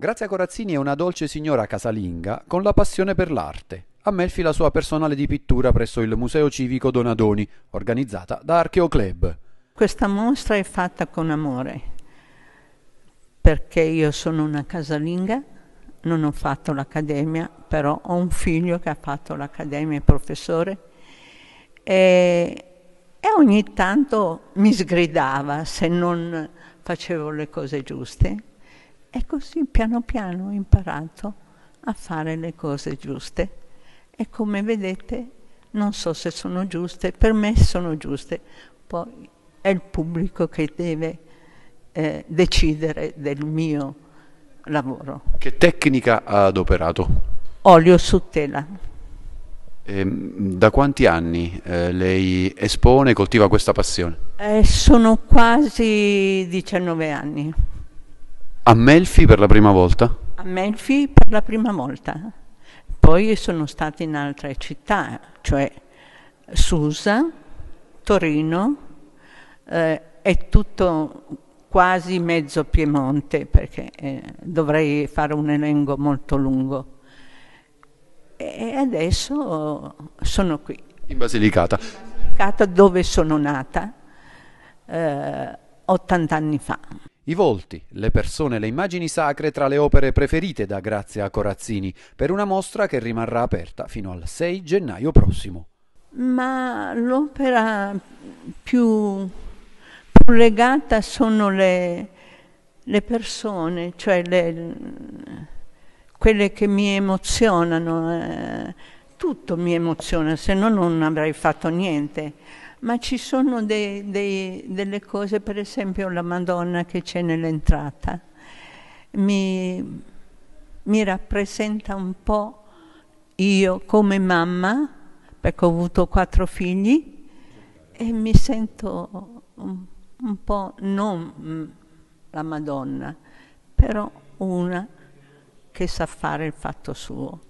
Grazia Corazzini è una dolce signora casalinga con la passione per l'arte. Ammelfi la sua personale di pittura presso il Museo Civico Donadoni, organizzata da Archeo Club. Questa mostra è fatta con amore, perché io sono una casalinga, non ho fatto l'accademia, però ho un figlio che ha fatto l'accademia, è professore, e, e ogni tanto mi sgridava se non facevo le cose giuste e così piano piano ho imparato a fare le cose giuste. E come vedete, non so se sono giuste, per me sono giuste. Poi è il pubblico che deve eh, decidere del mio lavoro. Che tecnica ha adoperato? Olio su tela. E, ehm, da quanti anni eh, lei espone e coltiva questa passione? Eh, sono quasi 19 anni. A Melfi per la prima volta? A Melfi per la prima volta. Poi sono stata in altre città, cioè Susa, Torino eh, e tutto quasi mezzo Piemonte, perché eh, dovrei fare un elenco molto lungo. E adesso sono qui. In Basilicata. In Basilicata dove sono nata eh, 80 anni fa. I volti, le persone le immagini sacre tra le opere preferite da Grazia Corazzini per una mostra che rimarrà aperta fino al 6 gennaio prossimo. Ma l'opera più, più legata sono le, le persone, cioè le, quelle che mi emozionano. Eh. tutto mi emoziona, se no non avrei fatto niente ma ci sono dei, dei, delle cose, per esempio la Madonna che c'è nell'entrata, mi, mi rappresenta un po' io come mamma, perché ho avuto quattro figli, e mi sento un, un po' non la Madonna, però una che sa fare il fatto suo.